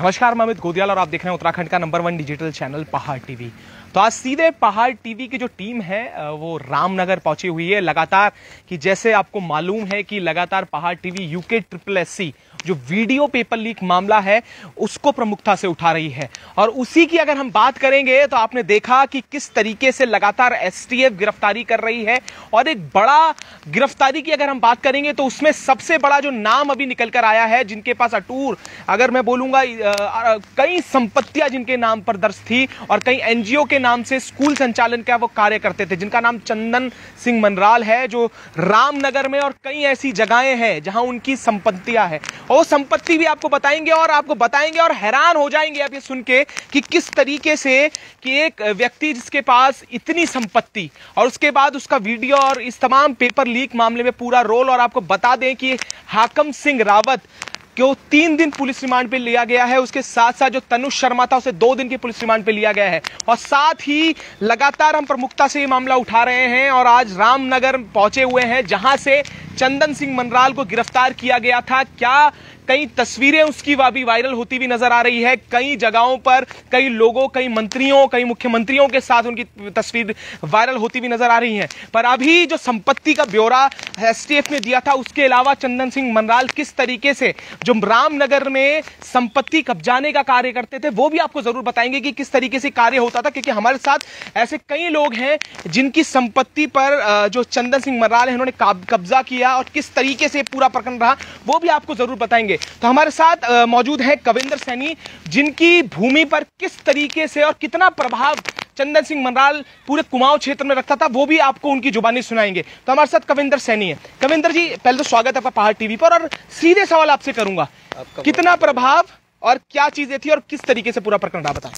नमस्कार मैं अमित गोदियाल और आप देख रहे हैं उत्तराखंड का number one digital channel Pahad TV तो आज सीधे पहाड़ टीवी की जो टीम है वो रामनगर पहुंची हुई है लगातार कि जैसे आपको मालूम है कि लगातार Pahad TV UK triple S C जो वीडियो पेपर लीक मामला है उसको प्रमुखता से उठा रही है और उसी की अगर हम बात करेंगे तो आपने देखा कि किस तरीके से लगातार एसटीएफ गिरफ्तारी कर रही है और एक बड़ा गिरफ्तारी की अगर हम बात करेंगे तो उसमें सबसे बड़ा जो नाम अभी निकल कर आया है जिनके पास अटूर अगर मैं बोलूंगा कई संपत्तियां जिनके नाम पर दर्ज थी और कई एनजीओ के नाम से स्कूल संचालन का वो कार्य करते थे जिनका नाम चंदन सिंह मनराल है जो रामनगर में और कई ऐसी जगहें हैं जहां उनकी संपत्तियां हैं और वो संपत्ति भी आपको बताएंगे और आपको बताएंगे और हैरान हो जाएंगे आप ये सुन के कि किस तरीके से कि एक व्यक्ति जिसके पास इतनी संपत्ति और उसके बाद उसका वीडियो और इस तमाम पेपर लीक मामले में पूरा रोल और आपको बता दें कि हाकम सिंह रावत क्यों तीन दिन पुलिस रिमांड पे लिया गया है उसके साथ साथ जो तनुष शर्मा था उसे दो दिन की पुलिस रिमांड पे लिया गया है और साथ ही लगातार हम प्रमुखता से ये मामला उठा रहे हैं और आज रामनगर पहुंचे हुए हैं जहां से चंदन सिंह मनराल को गिरफ्तार किया गया था क्या कई तस्वीरें उसकी भी वायरल होती हुई नजर आ रही है कई जगहों पर कई लोगों कई मंत्रियों कई मुख्यमंत्रियों के साथ उनकी तस्वीर वायरल होती हुई नजर आ रही है पर अभी जो संपत्ति का ब्यौरा एस ने दिया था उसके अलावा चंदन सिंह मनराल किस तरीके से जो रामनगर में संपत्ति कब्जाने का कार्य करते थे वो भी आपको जरूर बताएंगे कि किस तरीके से कार्य होता था क्योंकि हमारे साथ ऐसे कई लोग हैं जिनकी संपत्ति पर जो चंदन सिंह मनराल है उन्होंने कब्जा किया और किस तरीके से पूरा प्रकरण रहा वो भी आपको जरूर बताएंगे करेंगे तो हमारे साथ मौजूद है कविंदर सैनी जिनकी भूमि पर किस तरीके से और कितना प्रभाव चंदन सिंह मनराल पूरे कुमाऊं क्षेत्र में रखता था वो भी आपको उनकी जुबानी सुनाएंगे तो हमारे साथ कविंदर सैनी है कविंदर जी पहले तो स्वागत है आपका पहाड़ टीवी पर और सीधे सवाल आपसे करूंगा कितना प्रभाव और क्या चीजें थी और किस तरीके से पूरा प्रकरण बताएं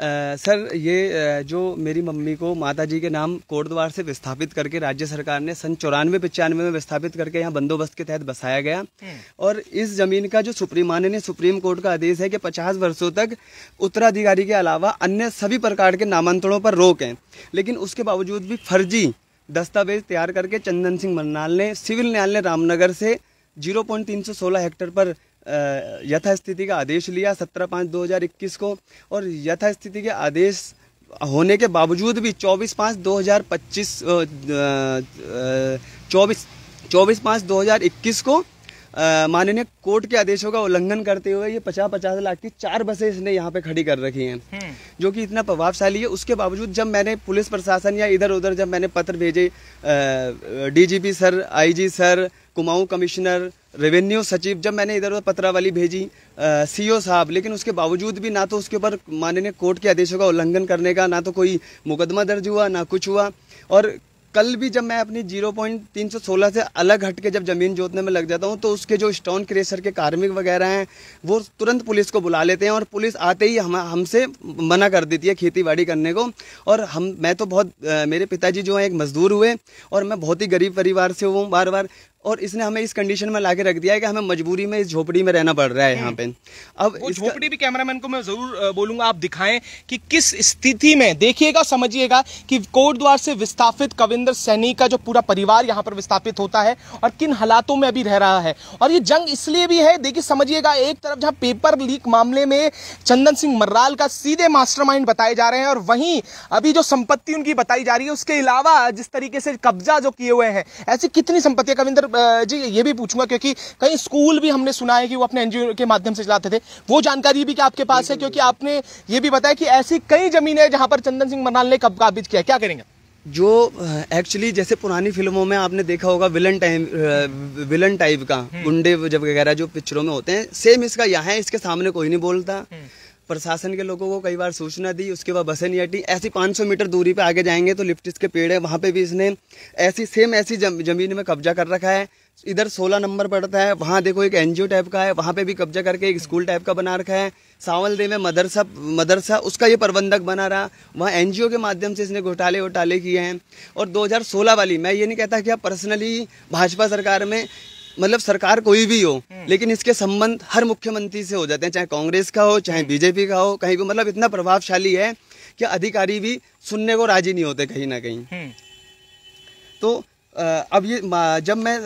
सर ये जो मेरी मम्मी को माता जी के नाम कोटद्वार से विस्थापित करके राज्य सरकार ने सन चौरानवे पचानवे में विस्थापित करके यहाँ बंदोबस्त के तहत बसाया गया हम्म। और इस जमीन का जो सुप्रीम माननीय सुप्रीम कोर्ट का आदेश है कि पचास वर्षों तक उत्तराधिकारी के अलावा अन्य सभी प्रकार के नामांतरणों पर रोक है लेकिन उसके बावजूद भी फर्जी दस्तावेज तैयार करके चंदन सिंह मन्नाल ने सिविल न्यायालय रामनगर से जीरो पॉइंट तीन सौ सोलह हेक्टर पर यथास्थिति का आदेश लिया सत्रह पाँच दो हज़ार इक्कीस को और यथास्थिति के आदेश होने के बावजूद भी चौबीस पाँच दो हज़ार पच्चीस चौबीस चौबीस पाँच दो हज़ार इक्कीस को माननीय कोर्ट के आदेशों का उल्लंघन करते हुए ये पचास पचास लाख की चार बसें इसने यहाँ पे खड़ी कर रखी हैं हम्म। जो कि इतना प्रभावशाली है उसके बावजूद जब मैंने पुलिस प्रशासन या इधर उधर जब मैंने पत्र भेजे DGP sir IG sir Kumaon commissioner revenue सचिव जब मैंने इधर उधर पत्रावली भेजी सीईओ साहब लेकिन उसके बावजूद भी ना तो उसके ऊपर माननीय कोर्ट के आदेशों का उल्लंघन करने का ना तो कोई मुकदमा दर्ज हुआ ना कुछ हुआ और कल भी जब मैं अपनी 0.316 से अलग हट के जब ज़मीन जोतने में लग जाता हूँ तो उसके जो स्टोन क्रेशर के कार्मिक वगैरह हैं वो तुरंत पुलिस को बुला लेते हैं और पुलिस आते ही हम हमसे मना कर देती है खेती बाड़ी करने को और हम मैं तो बहुत मेरे पिताजी जो हैं एक मज़दूर हुए और मैं बहुत ही गरीब परिवार से हूँ बार बार और इसने हमें इस कंडीशन में लाके रख दिया है कि हमें मजबूरी में इस झोपड़ी में रहना पड़ रहा है यहाँ पे अब झोपड़ी भी कैमरामैन को मैं जरूर बोलूंगा आप दिखाएं कि किस स्थिति में देखिएगा समझिएगा कि द्वार से विस्थापित कविंदर सैनी का जो पूरा परिवार यहाँ पर विस्थापित होता है और किन हालातों में अभी रह रहा है और ये जंग इसलिए भी है देखिए समझिएगा एक तरफ जहाँ पेपर लीक मामले में चंदन सिंह मर्राल का सीधे मास्टर बताए जा रहे हैं और वहीं अभी जो संपत्ति उनकी बताई जा रही है उसके अलावा जिस तरीके से कब्जा जो किए हुए हैं ऐसी कितनी संपत्ति कविंदर जी ये भी पूछूंगा क्योंकि कहीं स्कूल भी हमने सुना है कि वो अपने एनजीओ के माध्यम से चलाते थे वो जानकारी भी क्या आपके पास है क्योंकि आपने ये भी बताया कि ऐसी कई जमीन है जहाँ पर चंदन सिंह मरनाल ने कब काबिज किया क्या करेंगे जो एक्चुअली जैसे पुरानी फिल्मों में आपने देखा होगा विलन टाइम विलन टाइप का हम्म। गुंडे जब वगैरह जो पिक्चरों में होते हैं सेम इसका यहाँ है इसके सामने कोई नहीं बोलता हम्म। प्रशासन के लोगों को कई बार सूचना दी उसके बाद बसें नहीं हटी ऐसी 500 मीटर दूरी पर आगे जाएंगे तो लिफ्टिस के पेड़ है वहाँ पे भी इसने ऐसी सेम ऐसी जम, जमीन में कब्जा कर रखा है इधर 16 नंबर पड़ता है वहाँ देखो एक एनजीओ टाइप का है वहाँ पे भी कब्जा करके एक स्कूल टाइप का बना रखा है सावल देव में मदरसा मदरसा उसका ये प्रबंधक बना रहा वहाँ एनजीओ के माध्यम से इसने घोटाले वोटाले किए हैं और 2016 वाली मैं ये नहीं कहता कि आप पर्सनली भाजपा सरकार में मतलब सरकार कोई भी हो हम्म। लेकिन इसके संबंध हर मुख्यमंत्री से हो जाते हैं चाहे कांग्रेस का हो चाहे हम्म। बीजेपी का हो कहीं भी मतलब इतना प्रभावशाली है कि अधिकारी भी सुनने को राजी नहीं होते कहीं ना कहीं हम्म। तो अब ये जब मैं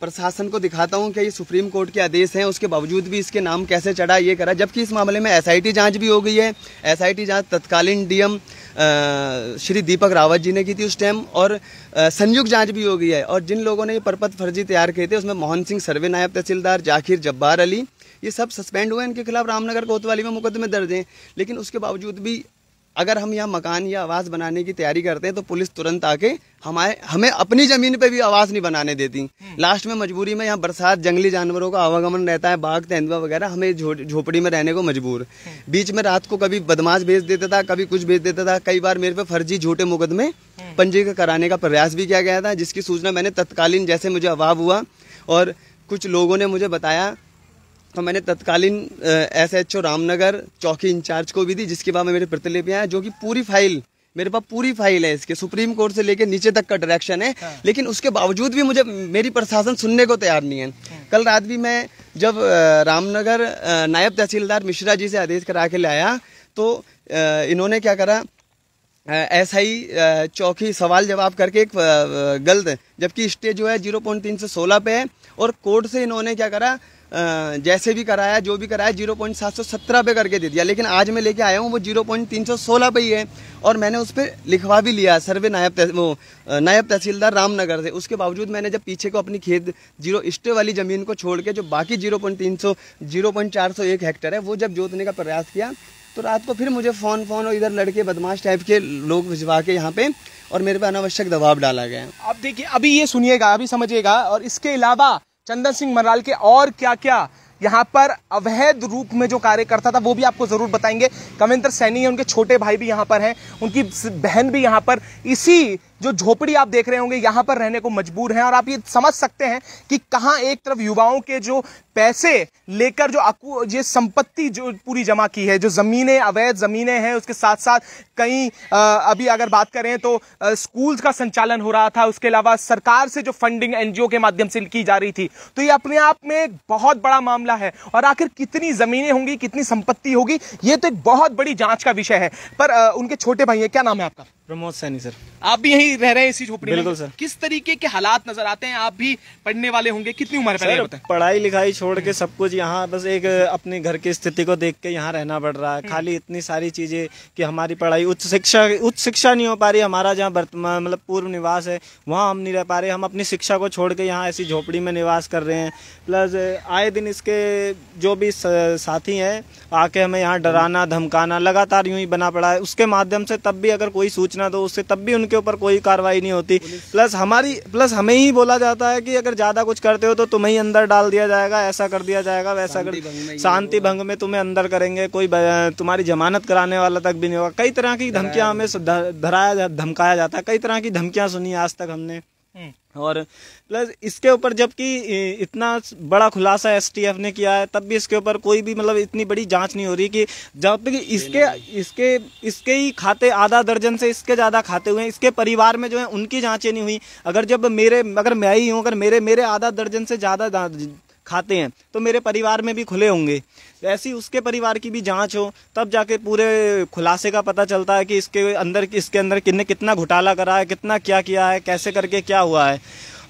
प्रशासन को दिखाता हूँ कि ये सुप्रीम कोर्ट के आदेश हैं उसके बावजूद भी इसके नाम कैसे चढ़ा ये करा जबकि इस मामले में एसआईटी जांच भी हो गई है एसआईटी जांच तत्कालीन डीएम श्री दीपक रावत जी ने की थी उस टाइम और संयुक्त जांच भी हो गई है और जिन लोगों ने ये परपत फर्जी तैयार किए थे उसमें मोहन सिंह सर्वे नायब तहसीलदार जाखिर जब्बार अली ये सब सस्पेंड हुए इनके खिलाफ रामनगर कोतवाली में मुकदमे दर्ज हैं लेकिन उसके बावजूद भी अगर हम यहाँ मकान या आवास बनाने की तैयारी करते हैं तो पुलिस तुरंत आके हमारे हमें अपनी जमीन पे भी आवास नहीं बनाने देती हम्म। लास्ट में मजबूरी में यहाँ बरसात जंगली जानवरों का आवागमन रहता है बाघ तेंदुआ वगैरह हमें झोपड़ी में रहने को मजबूर हम्म। बीच में रात को कभी बदमाश भेज देता था कभी कुछ भेज देता था कई बार मेरे पे फर्जी झूठे मुकदमे हम्म। पंजीकृत कराने का प्रयास भी किया गया था जिसकी सूचना मैंने तत्कालीन जैसे मुझे अभाव हुआ और कुछ लोगों ने मुझे बताया तो मैंने तत्कालीन एस एच ओ रामनगर चौकी इंचार्ज को भी दी जिसके बाद में मेरे प्रतिलिपियाँ आया जो कि पूरी फाइल मेरे पास पूरी फाइल है इसके सुप्रीम कोर्ट से लेके नीचे तक का डायरेक्शन है हाँ। लेकिन उसके बावजूद भी मुझे मेरी प्रशासन सुनने को तैयार नहीं है हाँ। कल रात भी मैं जब रामनगर नायब तहसीलदार मिश्रा जी से आदेश करा के लाया तो इन्होंने क्या करा ऐसा ही चौकी सवाल जवाब करके एक गलत है जबकि स्टे जो है जीरो पॉइंट तीन सौ सोलह पे है और कोर्ट से इन्होंने क्या करा जैसे भी कराया जो भी कराया जीरो पॉइंट सात सौ सत्रह पे करके दे दिया लेकिन आज मैं लेके आया हूँ वो जीरो पॉइंट तीन सौ सोलह पे ही है और मैंने उस पर लिखवा भी लिया सर्वे नायब वो नायब तहसीलदार रामनगर से उसके बावजूद मैंने जब पीछे को अपनी खेत जीरो स्टे वाली ज़मीन को छोड़ के जो बाकी जीरो पॉइंट तीन सौ जीरो पॉइंट चार सौ एक हेक्टर है वो जब जोतने का प्रयास किया तो रात को फिर मुझे फ़ोन फ़ोन और इधर लड़के बदमाश टाइप के लोग भिजवा के यहाँ पे और मेरे पे अनावश्यक दबाव डाला गया आप देखिए अभी ये सुनिएगा अभी समझिएगा और इसके अलावा चंदन सिंह मराल के और क्या क्या यहाँ पर अवैध रूप में जो कार्य करता था वो भी आपको ज़रूर बताएंगे कविंदर सैनी है उनके छोटे भाई भी यहाँ पर हैं उनकी बहन भी यहाँ पर इसी जो झोपड़ी आप देख रहे होंगे यहां पर रहने को मजबूर हैं और आप ये समझ सकते हैं कि कहाँ एक तरफ युवाओं के जो पैसे लेकर जो ये संपत्ति जो पूरी जमा की है जो ज़मीनें अवैध ज़मीनें हैं उसके साथ साथ कई अभी अगर बात करें तो स्कूल्स का संचालन हो रहा था उसके अलावा सरकार से जो फंडिंग एनजीओ के माध्यम से की जा रही थी तो ये अपने आप में एक बहुत बड़ा मामला है और आखिर कितनी ज़मीनें होंगी कितनी संपत्ति होगी ये तो एक बहुत बड़ी जाँच का विषय है पर उनके छोटे भाई है क्या नाम है आपका प्रमोद सैनी सर आप भी यहीं रह रहे हैं इसी झोपड़ी बिल्कुल सर किस तरीके के हालात नजर आते हैं आप भी पढ़ने वाले होंगे कितनी उम्र पहले पढ़ाई लिखाई छोड़ के हम्म। सब कुछ यहाँ बस एक अपने घर की स्थिति को देख के यहाँ रहना पड़ रहा है हम्म। खाली इतनी सारी चीजें कि हमारी पढ़ाई उच्च शिक्षा उच्च शिक्षा नहीं हो पा रही हमारा जहाँ वर्तमान मतलब पूर्व निवास है वहाँ हम नहीं रह पा रहे हम अपनी शिक्षा को छोड़ के यहाँ ऐसी झोपड़ी में निवास कर रहे हैं प्लस आए दिन इसके जो भी साथी हैं आके हमें यहाँ डराना धमकाना लगातार यूँ ही बना पड़ा है उसके माध्यम से तब भी अगर कोई सूचना बेचना तो उससे तब भी उनके ऊपर कोई कार्रवाई नहीं होती प्लस हमारी प्लस हमें ही बोला जाता है कि अगर ज़्यादा कुछ करते हो तो तुम्हें ही अंदर डाल दिया जाएगा ऐसा कर दिया जाएगा वैसा कर शांति भंग में तुम्हें अंदर करेंगे कोई तुम्हारी जमानत कराने वाला तक भी नहीं होगा कई तरह की धमकियाँ हमें धराया धमकाया जाता है कई तरह की धमकियाँ सुनी आज तक हमने और प्लस इसके ऊपर जबकि इतना बड़ा खुलासा एसटीएफ ने किया है तब भी इसके ऊपर कोई भी मतलब इतनी बड़ी जांच नहीं हो रही कि जब तक इसके इसके इसके ही खाते आधा दर्जन से इसके ज़्यादा खाते हुए हैं इसके परिवार में जो है उनकी जाँचें नहीं हुई अगर जब मेरे अगर मैं ही हूँ अगर मेरे मेरे आधा दर्जन से ज़्यादा खाते हैं तो मेरे परिवार में भी खुले होंगे तो ऐसी उसके परिवार की भी जांच हो तब जाके पूरे खुलासे का पता चलता है कि इसके अंदर इसके अंदर किन्ने कितना घोटाला करा है कितना क्या किया है कैसे करके क्या हुआ है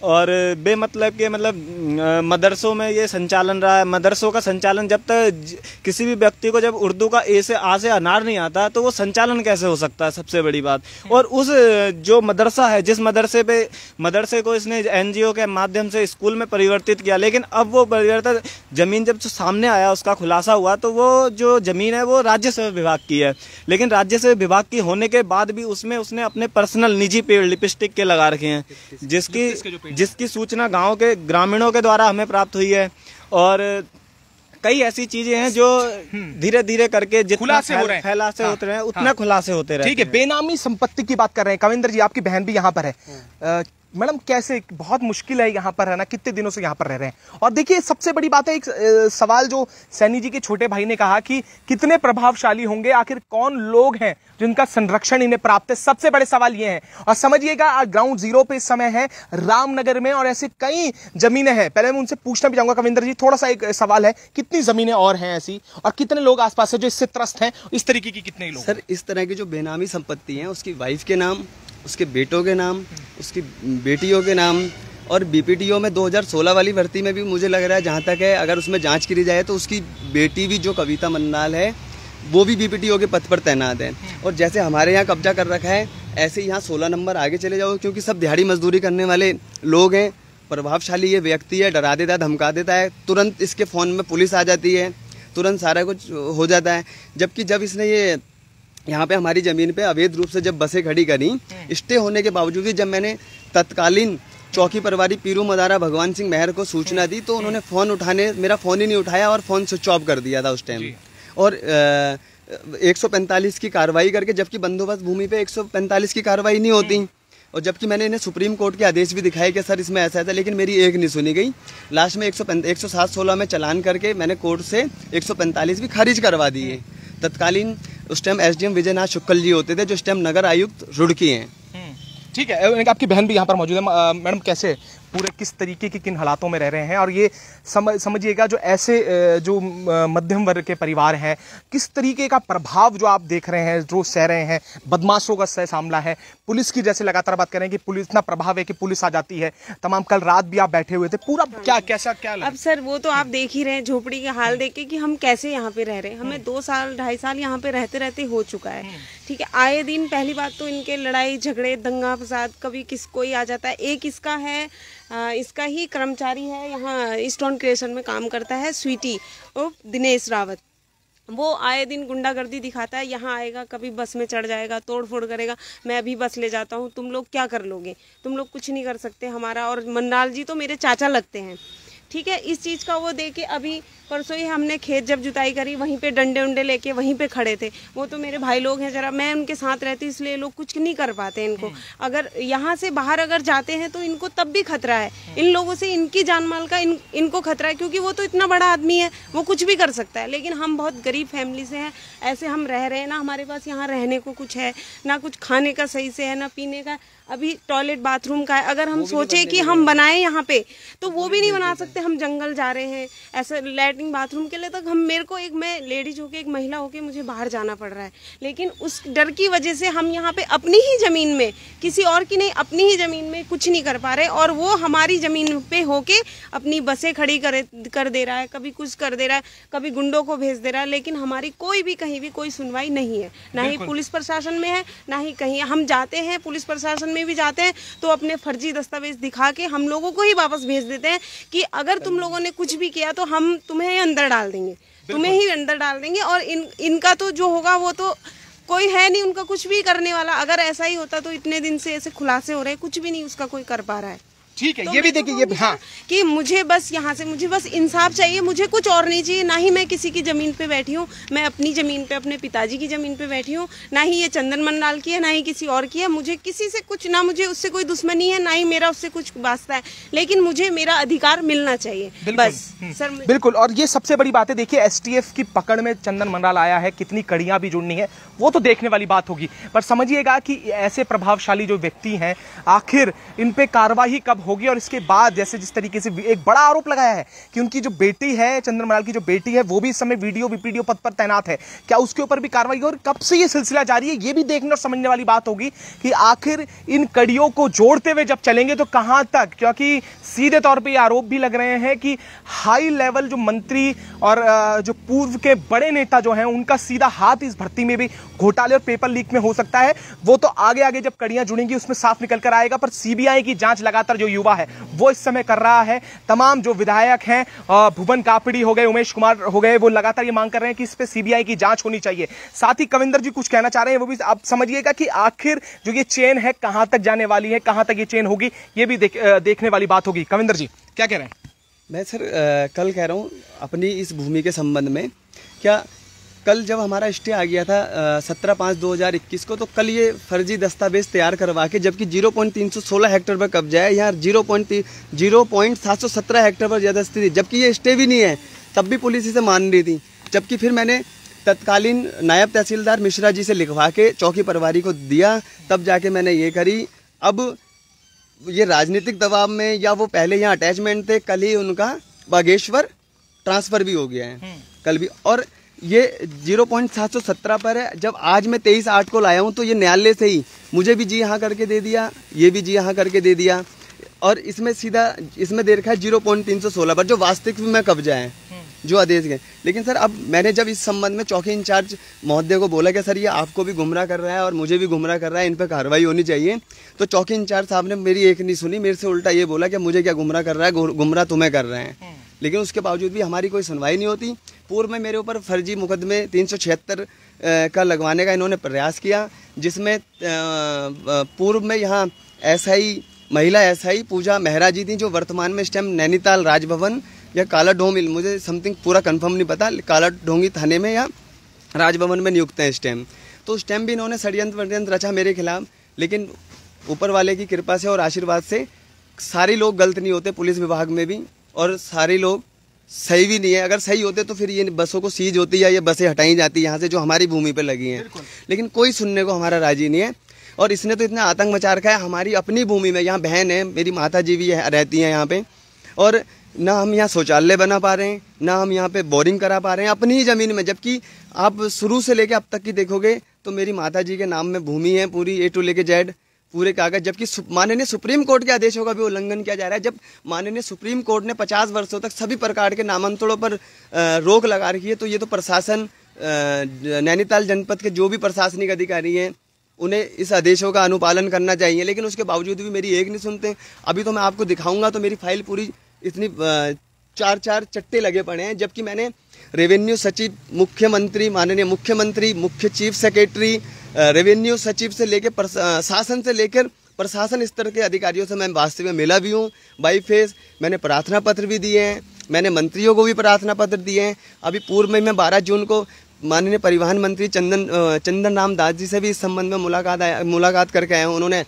और बेमतलब के मतलब मदरसों में ये संचालन रहा है मदरसों का संचालन जब तक किसी भी व्यक्ति को जब उर्दू का ए से आ से अनार नहीं आता तो वो संचालन कैसे हो सकता है सबसे बड़ी बात और उस जो मदरसा है जिस मदरसे पे मदरसे को इसने एन के माध्यम से स्कूल में परिवर्तित किया लेकिन अब वो परिवर्तन ज़मीन जब सामने आया उसका खुलासा हुआ तो वो जो ज़मीन है वो राज्य सेवा विभाग की है लेकिन राज्य सेवा विभाग की होने के बाद भी उसमें उसने अपने पर्सनल निजी पेड़ लिपस्टिक के लगा रखे हैं जिसकी जिसकी सूचना गाँव के ग्रामीणों के द्वारा हमें प्राप्त हुई है और कई ऐसी चीजें हैं जो हम्म। धीरे धीरे करके जितना फैल, हो रहे हैं फैलासे हाँ, होते रहे हाँ। उतना हाँ, खुलासे होते रहे ठीक है बेनामी संपत्ति की बात कर रहे हैं कविंद्र जी आपकी बहन भी यहाँ पर है हम्म। मैडम कैसे बहुत मुश्किल है यहाँ पर रहना कितने दिनों से यहाँ पर रह रहे हैं और देखिए सबसे बड़ी बात है एक सवाल जो सैनी जी के छोटे भाई ने कहा कि कितने प्रभावशाली होंगे आखिर कौन लोग हैं जिनका संरक्षण इन्हें प्राप्त है सबसे बड़े सवाल ये है और समझिएगा ग्राउंड जीरो पे इस समय है रामनगर में और ऐसे कई जमीने हैं पहले मैं उनसे पूछना भी चाहूंगा कविंदर जी थोड़ा सा एक सवाल है कितनी जमीने और हैं ऐसी और कितने लोग आसपास है जो इससे त्रस्त हैं इस तरीके की कितने लोग सर इस तरह की जो बेनामी संपत्ति है उसकी वाइफ के नाम उसके बेटों के नाम उसकी बेटियों के नाम और बी में 2016 वाली भर्ती में भी मुझे लग रहा है जहाँ तक है अगर उसमें जांच करी जाए तो उसकी बेटी भी जो कविता मंडाल है वो भी बी के पद पर तैनात है और जैसे हमारे यहाँ कब्जा कर रखा है ऐसे यहाँ सोलह नंबर आगे चले जाओ क्योंकि सब दिहाड़ी मजदूरी करने वाले लोग हैं प्रभावशाली ये व्यक्ति है डरा देता है धमका देता है तुरंत इसके फ़ोन में पुलिस आ जाती है तुरंत सारा कुछ हो जाता है जबकि जब इसने ये यहाँ पे हमारी ज़मीन पे अवैध रूप से जब बसें खड़ी करी स्टे होने के बावजूद भी जब मैंने तत्कालीन चौकी परवारी पीरू मदारा भगवान सिंह मेहर को सूचना दी तो उन्होंने फ़ोन उठाने मेरा फ़ोन ही नहीं उठाया और फ़ोन स्विच ऑफ कर दिया था उस टाइम और एक सौ पैंतालीस की कार्रवाई करके जबकि बंदोबस्त भूमि पे एक सौ पैंतालीस की कार्रवाई नहीं होती और जबकि मैंने इन्हें सुप्रीम कोर्ट के आदेश भी दिखाए कि सर इसमें ऐसा ऐसा लेकिन मेरी एक नहीं सुनी गई लास्ट में एक सौ एक सौ सात सोलह में चलान करके मैंने कोर्ट से एक सौ पैंतालीस भी खारिज करवा दिए तत्कालीन उस time S D M Vijaynath Shukla ji होते थे जो इस टाइम नगर आयुक्त रुड़की हैं हम्म, ठीक है आपकी बहन भी यहाँ पर मौजूद है मैडम कैसे पूरे किस तरीके के किन हालातों में रह रहे हैं और ये समझ समझिएगा जो ऐसे जो मध्यम वर्ग के परिवार हैं किस तरीके का प्रभाव जो आप देख रहे हैं जो सह रहे हैं बदमाशों का सह सामना है पुलिस की जैसे लगातार बात करें कि पुलिस इतना प्रभाव है कि पुलिस आ जाती है तमाम कल रात भी आप बैठे हुए थे पूरा क्या कैसा क्या अब सर वो तो आप देख ही रहे हैं झोपड़ी के हाल देख के कि हम कैसे यहाँ पे रह रहे हैं हमें हम्म। दो साल ढाई साल यहाँ पे रहते रहते हो चुका है हम्म। ठीक है आए दिन पहली बात तो इनके लड़ाई झगड़े दंगा फसाद कभी किस कोई आ जाता है एक इसका है इसका ही कर्मचारी है यहाँ स्टोन क्रिएशन में काम करता है स्वीटी और दिनेश रावत वो आए दिन गुंडागर्दी दिखाता है यहाँ आएगा कभी बस में चढ़ जाएगा तोड़ फोड़ करेगा मैं अभी बस ले जाता हूँ तुम लोग क्या कर लोगे तुम लोग कुछ नहीं कर सकते हमारा और मनराल जी तो मेरे चाचा लगते हैं ठीक है इस चीज़ का वो देखे के अभी परसों ही हमने खेत जब जुताई करी वहीं पे डंडे उंडे लेके वहीं पे खड़े थे वो तो मेरे भाई लोग हैं ज़रा मैं उनके साथ रहती इसलिए लोग कुछ नहीं कर पाते इनको अगर यहाँ से बाहर अगर जाते हैं तो इनको तब भी खतरा है इन लोगों से इनकी जान माल का इन इनको खतरा है क्योंकि वो तो इतना बड़ा आदमी है वो कुछ भी कर सकता है लेकिन हम बहुत गरीब फैमिली से हैं ऐसे हम रह रहे हैं ना हमारे पास यहाँ रहने को कुछ है ना कुछ खाने का सही से है ना पीने का अभी टॉयलेट बाथरूम का है अगर हम तो सोचे कि हम बनाए यहाँ पे तो वो भी नहीं बना सकते हम जंगल जा रहे हैं ऐसे लेट लेटरिन बाथरूम के लिए तक तो हम मेरे को एक मैं लेडीज होके एक महिला होके मुझे बाहर जाना पड़ रहा है लेकिन उस डर की वजह से हम यहाँ पे अपनी ही ज़मीन में किसी और की नहीं अपनी ही ज़मीन में कुछ नहीं कर पा रहे और वो हमारी ज़मीन पे होके अपनी बसें खड़ी कर कर दे रहा है कभी कुछ कर दे रहा है कभी गुंडों को भेज दे रहा है लेकिन हमारी कोई भी कहीं भी कोई सुनवाई नहीं है ना ही पुलिस प्रशासन में है ना ही कहीं हम जाते हैं पुलिस प्रशासन में भी जाते हैं तो अपने फर्जी दस्तावेज दिखा के हम लोगों को ही वापस भेज देते हैं कि अगर तुम लोगों ने कुछ भी किया तो हम तुम्हें तुम्हें अंदर डाल देंगे तुम्हें ही अंदर डाल देंगे और इन इनका तो जो होगा वो तो कोई है नहीं उनका कुछ भी करने वाला अगर ऐसा ही होता तो इतने दिन से ऐसे खुलासे हो रहे कुछ भी नहीं उसका कोई कर पा रहा है ठीक है तो ये भी तो देखिए ये हाँ कि मुझे बस यहाँ से मुझे बस इंसाफ चाहिए मुझे कुछ और नहीं चाहिए ना ही मैं किसी की ज़मीन पे बैठी हूँ मैं अपनी ज़मीन पे अपने पिताजी की ज़मीन पे बैठी हूँ ना ही ये चंदन मंडाल की है ना ही किसी और की है मुझे किसी से कुछ ना मुझे उससे कोई दुश्मनी है ना ही मेरा उससे कुछ वास्ता है लेकिन मुझे मेरा अधिकार मिलना चाहिए बस हम्म। सर बिल्कुल और ये सबसे बड़ी बात है देखिये एस की पकड़ में चंदन मंडाल आया है कितनी कड़िया भी जुड़नी है वो तो देखने वाली बात होगी पर समझिएगा कि ऐसे प्रभावशाली जो व्यक्ति हैं आखिर इन पर कार्रवाई कब होगी और इसके बाद जैसे जिस तरीके से एक बड़ा आरोप लगाया है कि उनकी जो बेटी है चंद्रमलाल की जो बेटी है वो भी इस समय वीडियो वीपीडियो पद पर तैनात है क्या उसके ऊपर भी कार्रवाई और कब से ये सिलसिला जारी है ये भी देखने और समझने वाली बात होगी कि आखिर इन कड़ियों को जोड़ते हुए जब चलेंगे तो कहाँ तक क्योंकि सीधे तौर पर ये आरोप भी लग रहे हैं कि हाई लेवल जो मंत्री और जो पूर्व के बड़े नेता जो हैं उनका सीधा हाथ इस भर्ती में भी घोटाले और पेपर लीक में हो सकता है वो तो आगे आगे जब कड़ियां जुड़ेंगी उसमें साफ निकल कर आएगा पर सीबीआई की जांच लगातार जो युवा है वो इस समय कर रहा है तमाम जो विधायक हैं भुवन कापड़ी हो गए उमेश कुमार हो गए वो लगातार ये मांग कर रहे हैं कि इस पर सीबीआई की जांच होनी चाहिए साथ ही कविंदर जी कुछ कहना चाह रहे हैं वो भी आप समझिएगा कि आखिर जो ये चेन है कहां तक जाने वाली है कहां तक ये चेन होगी ये भी देखने वाली बात होगी कविंदर जी क्या कह रहे हैं मैं सर कल कह रहा हूँ अपनी इस भूमि के संबंध में क्या कल जब हमारा स्टे आ गया था सत्रह पाँच दो हज़ार इक्कीस को तो कल ये फर्जी दस्तावेज तैयार करवा के जबकि जीरो पॉइंट तीन सौ सोलह हेक्टर पर कब्जा है यहाँ जीरो पॉइंट जीरो पॉइंट सात सौ सत्रह हेक्टर पर ज़्यादा थी जबकि ये स्टे भी नहीं है तब भी पुलिस इसे मान रही थी जबकि फिर मैंने तत्कालीन नायब तहसीलदार मिश्रा जी से लिखवा के चौकी परवारी को दिया तब जाके मैंने ये करी अब ये राजनीतिक दबाव में या वो पहले यहाँ अटैचमेंट थे कल ही उनका बागेश्वर ट्रांसफ़र भी हो गया है हम्म। कल भी और ये जीरो पॉइंट सात सौ सत्रह पर है जब आज मैं तेईस आठ को लाया हूँ तो ये न्यायालय से ही मुझे भी जी हाँ करके दे दिया ये भी जी हाँ करके दे दिया और इसमें सीधा इसमें दे रखा है जीरो पॉइंट तीन सौ सोलह पर जो वास्तविक में कब्जा है जो आदेश गए लेकिन सर अब मैंने जब इस संबंध में चौकी इंचार्ज महोदय को बोला कि सर ये आपको भी गुमराह कर रहा है और मुझे भी गुमराह कर रहा है इन पर कार्रवाई होनी चाहिए तो चौकी इंचार्ज साहब ने मेरी एक नहीं सुनी मेरे से उल्टा ये बोला कि मुझे क्या गुमराह कर रहा है गुमराह तुम्हें कर रहे हैं हम्म। लेकिन उसके बावजूद भी हमारी कोई सुनवाई नहीं होती पूर्व में मेरे ऊपर फर्जी मुकदमे तीन का लगवाने का इन्होंने प्रयास किया जिसमें पूर्व में यहाँ एसआई महिला एसआई पूजा मेहरा जी थी जो वर्तमान में इस टाइम नैनीताल राजभवन या काला ढोंग मुझे समथिंग पूरा कंफर्म नहीं पता काला ढोंगी थाने में या राजभवन में नियुक्त हैं इस टाइम तो उस टाइम भी इन्होंने षडयंत्र वडयंत्र रचा मेरे खिलाफ लेकिन ऊपर वाले की कृपा से और आशीर्वाद से सारे लोग गलत नहीं होते पुलिस विभाग में भी और सारे लोग सही भी नहीं है अगर सही होते तो फिर ये बसों को सीज होती या ये बसें हटाई जाती यहाँ से जो हमारी भूमि पर लगी हैं लेकिन कोई सुनने को हमारा राजी नहीं है और इसने तो इतना आतंक मचा रखा है हमारी अपनी भूमि में यहाँ बहन है मेरी माता जी भी रहती हैं यहाँ पे और ना हम यहाँ शौचालय बना पा रहे हैं ना हम यहाँ पे बोरिंग करा पा रहे हैं अपनी ही ज़मीन में जबकि आप शुरू से लेके अब तक की देखोगे तो मेरी माता जी के नाम में भूमि है पूरी ए टू लेके जेड पूरे कागज जबकि माननीय सुप्रीम कोर्ट के आदेशों का भी उल्लंघन किया जा रहा है जब माननीय सुप्रीम कोर्ट ने 50 वर्षों तक सभी प्रकार के नामांतरों पर रोक लगा रखी है तो ये तो प्रशासन नैनीताल जनपद के जो भी प्रशासनिक अधिकारी हैं उन्हें इस आदेशों का अनुपालन करना चाहिए लेकिन उसके बावजूद भी मेरी एक नहीं सुनते अभी तो मैं आपको दिखाऊंगा तो मेरी फाइल पूरी इतनी चार चार चट्टे लगे पड़े हैं जबकि मैंने रेवेन्यू सचिव मुख्यमंत्री माननीय मुख्यमंत्री मुख्य चीफ सेक्रेटरी रेवेन्यू सचिव से लेकर शासन से लेकर प्रशासन स्तर के अधिकारियों से मैं वास्तव में मिला भी हूँ बाई फेस मैंने प्रार्थना पत्र भी दिए हैं मैंने मंत्रियों को भी प्रार्थना पत्र दिए हैं अभी पूर्व में मैं 12 जून को माननीय परिवहन मंत्री चंदन चंदन राम दास जी से भी इस संबंध में मुलाकात आया मुलाकात करके आए उन्होंने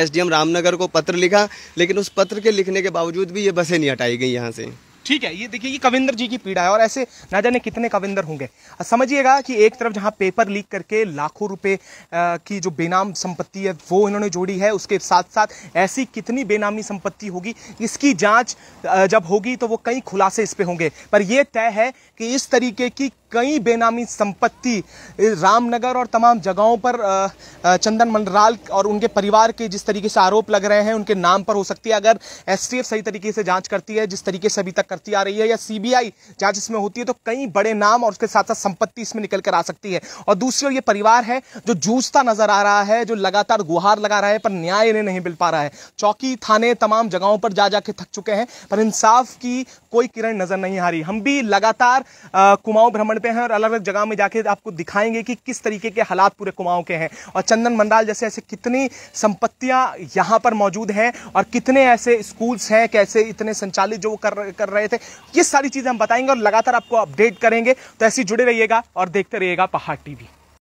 एसडीएम रामनगर को पत्र लिखा लेकिन उस पत्र के लिखने के बावजूद भी ये बसें नहीं हटाई गई यहाँ से ठीक है ये देखिए ये कविंदर जी की पीड़ा है और ऐसे ना जाने कितने कविंदर होंगे समझिएगा कि एक तरफ जहाँ पेपर लीक करके लाखों रुपए की जो बेनाम संपत्ति है वो इन्होंने जोड़ी है उसके साथ साथ ऐसी कितनी बेनामी संपत्ति होगी इसकी जांच जब होगी तो वो कई खुलासे इस पर होंगे पर यह तय है कि इस तरीके की कई बेनामी संपत्ति रामनगर और तमाम जगहों पर चंदन मंडराल और उनके परिवार के जिस तरीके से आरोप लग रहे हैं उनके नाम पर हो सकती है अगर एस सही तरीके से जांच करती है जिस तरीके से अभी तक करती आ रही है या सीबीआई जांच इसमें होती है तो कई बड़े नाम और उसके साथ साथ संपत्ति इसमें निकल कर आ सकती है और दूसरी ओर ये परिवार है जो जूझता नजर आ रहा है जो लगातार गुहार लगा रहा है पर न्याय इन्हें नहीं मिल पा रहा है चौकी थाने तमाम जगहों पर जा जाके थक चुके हैं पर इंसाफ की कोई किरण नजर नहीं आ रही हम भी लगातार कुमाऊं भ्रमण पे हैं और अलग अलग जगह में जाके आपको दिखाएंगे कि किस तरीके के हालात पूरे कुमाऊं के हैं और चंदन मंडाल जैसे ऐसे कितनी संपत्तियां यहां पर मौजूद हैं और कितने ऐसे स्कूल्स हैं कैसे इतने संचालित जो कर कर रहे रहे थे ये सारी चीज़ें हम बताएंगे और लगातार आपको अपडेट करेंगे तो ऐसे जुड़े रहिएगा और देखते रहिएगा पहाड़ टीवी